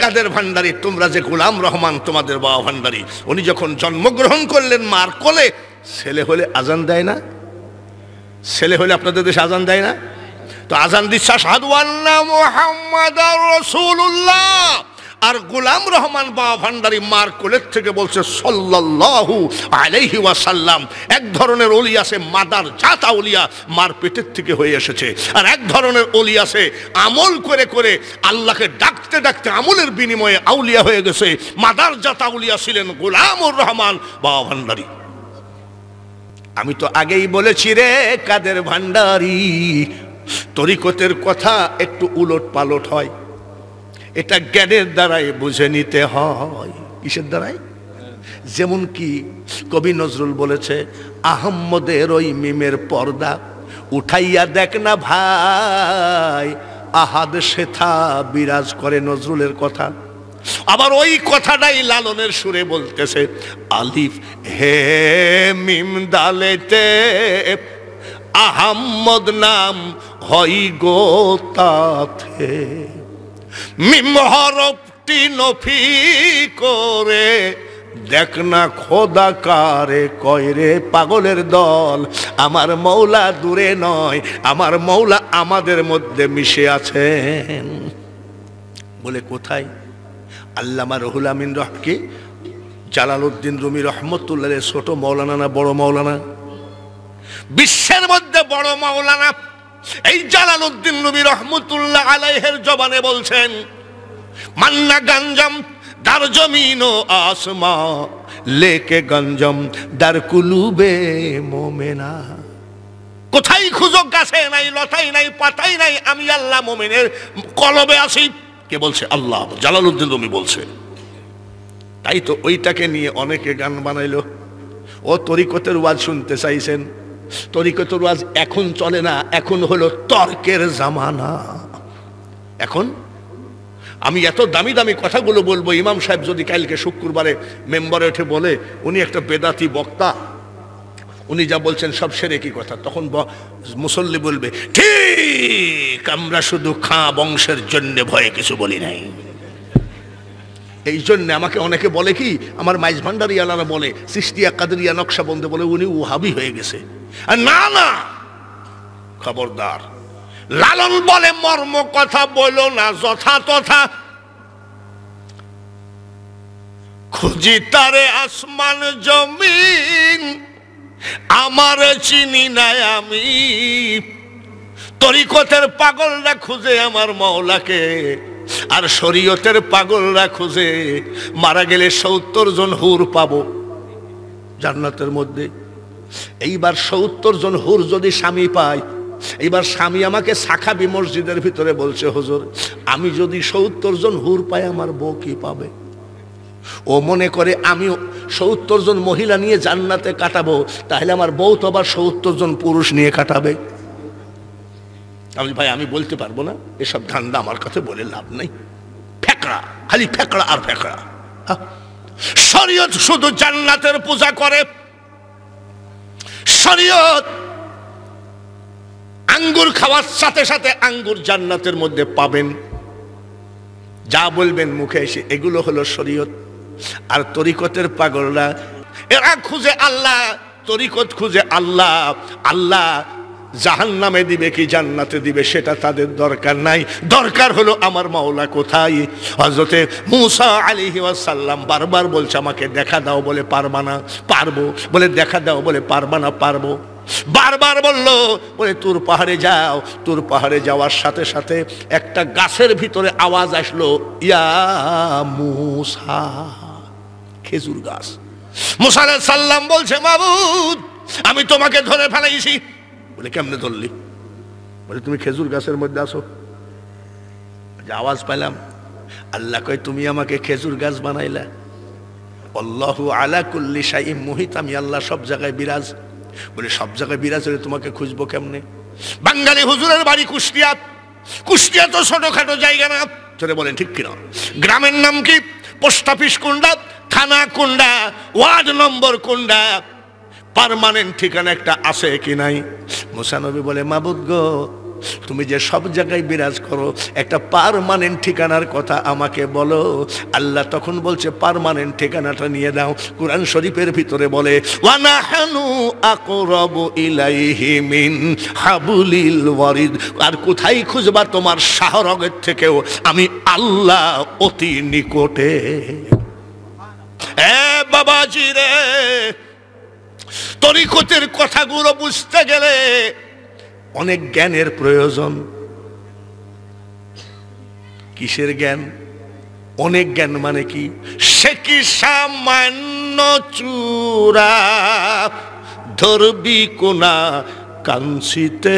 কাদের ভান্ডারী তোমরা যে গুলাম রহমান তোমাদের বাবা ভান্ডারী উনি যখন জন্মগ্রহণ করলেন মার কোলে ছেলে হলে আজান দেয় না ছেলে হলে আপনাদের দেশে আজান দেয় না তো আজান দিচ্ছা সাধু আল্লাহ মোহাম্মদ রসুল্লাহ আর গোলাম রহমান বা ভান্ডারী মার কোলের থেকে বলছে সল্লাহু আলাইহি ওয়াসাল্লাম এক ধরনের অলি আছে মাদার জাতা অলিয়া মার পেটের থেকে হয়ে এসেছে আর এক ধরনের অলি আছে আমল করে করে আল্লাহকে ডাকতে ডাকতে আমলের বিনিময়ে আউলিয়া হয়ে গেছে মাদার জাতা উলিয়া ছিলেন গোলামুর রহমান বা ভান্ডারী আমি তো আগেই বলেছি রে কাদের ভান্ডারী তরিকতের কথা একটু উলট পালট হয় এটা জ্ঞানের দ্বারাই বুঝে নিতে হয় কিসের দ্বারাই যেমন কি কবি নজরুল বলেছে আহম্মদের ওই মিমের পর্দা উঠাইয়া দেখ না ভাই আহাদ শেথা বিরাজ করে নজরুলের কথা আবার ওই কথাটাই লালনের সুরে বলতেছে আলিফ হে মিম দালেতে আহাম্মদ নাম হই গো তাথে মিম নফি করে দেখ না খোদা কারে কয়রে রে পাগলের দল আমার মৌলা দূরে নয় আমার মৌলা আমাদের মধ্যে মিশে আছেন বলে কোথায় আল্লামা রহুল আমিন রহকে জালালউদ্দিন রুমি রহমতুল্লাহ ছোট মৌলানা না বড় মৌলানা বিশ্বের মধ্যে বড় মৌলানা এই উদ্দিন নবী রহমতুল্লাহ আলাইহের জবানে বলছেন মান্না গঞ্জম দার জমিন আসমা লেকে গঞ্জম দার কুলুবে মোমেনা কোথায় খুঁজো গাছে নাই লতাই নাই পাতাই নাই আমি আল্লাহ মোমেনের কলবে আসি কে বলছে আল্লাহ উদ্দিন রুমি বলছে তাই তো ওইটাকে নিয়ে অনেকে গান বানাইল ও তরিকতের ওয়াজ শুনতে চাইছেন তরিকতর আজ এখন চলে না এখন হলো তর্কের জামানা এখন আমি এত দামি দামি কথাগুলো বলবো ইমাম সাহেব যদি কালকে শুক্রবারে মেম্বারে উঠে বলে উনি একটা বেদাতি বক্তা উনি যা বলছেন সব সেরে কি কথা তখন মুসল্লি বলবে ঠিক আমরা শুধু খাঁ বংশের জন্য ভয়ে কিছু বলি নাই এই জন্যে আমাকে অনেকে বলে কি আমার মাইজ ভান্ডারিয়ালারা বলে সৃষ্টিয়া কাদরিয়া নকশা বন্ধে বলে উনি উহাবি হয়ে গেছে আর না না খবরদার লালন বলে মর্ম কথা বলো না যথা তথা খুঁজি তারে আসমান জমিন আমার চিনি নাই আমি তরিকতের পাগলরা খুঁজে আমার মাওলাকে আর শরীয়তের পাগলরা খুঁজে মারা গেলে সত্তর জন হুর পাব জান্নাতের মধ্যে এইবার সত্তর জন হুর যদি স্বামী পায় এইবার স্বামী আমাকে শাখাবি মসজিদের ভিতরে বলছে হজুর আমি যদি সত্তর জন হুর পাই আমার বউ কি পাবে ও মনে করে আমি সত্তর জন মহিলা নিয়ে জান্নাতে কাটাবো তাহলে আমার বউ তো আবার সত্তর জন পুরুষ নিয়ে কাটাবে আমি ভাই আমি বলতে পারবো না এসব ধান্দা আমার কাছে বলে লাভ নাই ফ্যাকড়া খালি ফ্যাকড়া আর ফ্যাকড়া হ্যাঁ? শরীয়ত শুধু জান্নাতের পূজা করে শরীয়ত আঙ্গুর খাওয়ার সাথে সাথে আঙ্গুর জান্নাতের মধ্যে পাবেন যা বলবেন মুখে এসে এগুলো হলো শরীয়ত আর তরিকতের পাগলরা এরা খুঁজে আল্লাহ তরিকত খুঁজে আল্লাহ আল্লাহ জাহান নামে দিবে কি জান্নাতে দিবে সেটা তাদের দরকার নাই দরকার হলো আমার মাওলা কোথায় হজরতে মুসা আলী সাল্লাম বারবার বলছে আমাকে দেখা দাও বলে পারবা না পারবো বলে দেখা দাও বলে পারবা না পারবো বারবার বলল বলে তোর পাহাড়ে যাও তোর পাহাড়ে যাওয়ার সাথে সাথে একটা গাছের ভিতরে আওয়াজ আসলো ইয়া মুসা খেজুর গাছ মুসা সাল্লাম বলছে মাবুদ আমি তোমাকে ধরে ফেলাইছি বলে কেমনে ধরলি বলে তুমি খেজুর গাছের মধ্যে আসো আওয়াজ পাইলাম আল্লাহ কয় তুমি আমাকে খেজুর গাছ বানাইলা অল্লাহু আলা কুল্লি সাই মোহিত আমি আল্লাহ সব জায়গায় বিরাজ বলে সব জায়গায় বিরাজ হলে তোমাকে খুঁজবো কেমনে বাঙালি হুজুরের বাড়ি কুষ্টিয়া কুষ্টিয়া তো ছোটখাটো জায়গা না চলে বলেন ঠিক কিনা গ্রামের নাম কি পোস্ট অফিস কোনটা থানা কোনটা ওয়ার্ড নম্বর কোনটা পারমানেন্ট ঠিকানা একটা আছে কি নাই মুসানবী বলে মাবুদ গো তুমি যে সব জায়গায় বিরাজ করো একটা পারমানেন্ট ঠিকানার কথা আমাকে বলো আল্লাহ তখন বলছে পারমানেন্ট ঠিকানাটা নিয়ে দাও কোরআন শরীফের ভিতরে বলে ইলাইহি মিন হাবুলিল ওয়ারিদ আর কোথায় খুঁজবা তোমার শাহরগের থেকেও আমি আল্লাহ অতি নিকটে বাবাজি রে তরিকতের কথাগুলো বুঝতে গেলে অনেক জ্ঞানের প্রয়োজন কিসের জ্ঞান অনেক জ্ঞান মানে কি সে কি সামান্য চূড়া ধরবি কোনা কাঞ্চিতে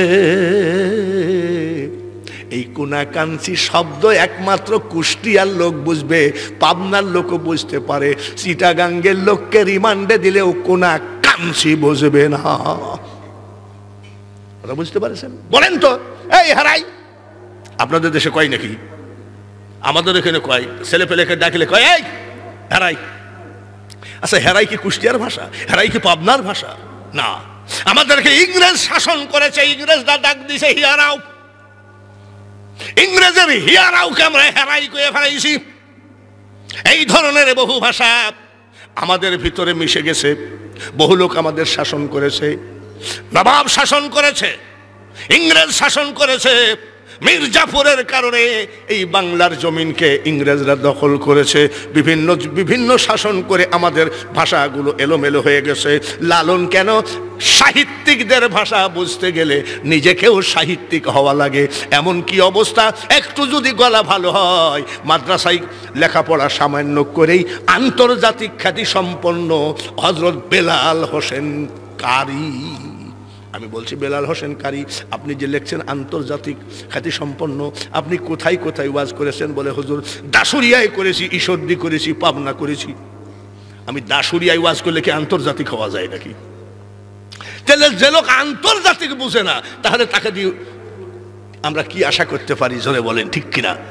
এই কাঞ্চি শব্দ একমাত্র কুষ্টিয়ার লোক বুঝবে পাবনার লোকও বুঝতে পারে চিটাগাঙ্গের লোককে রিমান্ডে দিলেও কোনা মানছি বুঝবে না কথা বুঝতে পারছেন বলেন তো এই হারাই আপনাদের দেশে কয় নাকি আমাদের এখানে কয় ছেলে পেলেকে ডাকলে কয় এই হেরাই আচ্ছা হেরাই কি কুষ্টিয়ার ভাষা হেরাই কি পাবনার ভাষা না আমাদেরকে ইংরেজ শাসন করেছে ইংরেজরা ডাক দিছে হিয়ারাও ইংরেজের হিয়ারাওকে আমরা হেরাই করে ফেলাইছি এই ধরনের বহু ভাষা আমাদের ভিতরে মিশে গেছে বহু লোক আমাদের শাসন করেছে নবাব শাসন করেছে ইংরেজ শাসন করেছে মির্জাপুরের কারণে এই বাংলার জমিনকে ইংরেজরা দখল করেছে বিভিন্ন বিভিন্ন শাসন করে আমাদের ভাষাগুলো এলোমেলো হয়ে গেছে লালন কেন সাহিত্যিকদের ভাষা বুঝতে গেলে নিজেকেও সাহিত্যিক হওয়া লাগে এমন কি অবস্থা একটু যদি গলা ভালো হয় মাদ্রাসায় লেখাপড়া সামান্য করেই আন্তর্জাতিক খ্যাতি সম্পন্ন হজরত বেলাল হোসেন কারি আমি বলছি বেলাল হোসেন কারি আপনি যে লেখছেন আন্তর্জাতিক খ্যাতি সম্পন্ন আপনি কোথায় কোথায় ওয়াজ করেছেন বলে হুজুর দাসুরিয়ায় করেছি ঈশ্বরদি করেছি পাবনা করেছি আমি দাসুরিয়ায় ওয়াজ করলে কি আন্তর্জাতিক হওয়া যায় নাকি তাহলে যে লোক আন্তর্জাতিক বুঝে না তাহলে তাকে দিয়ে আমরা কি আশা করতে পারি জোরে বলেন ঠিক কিনা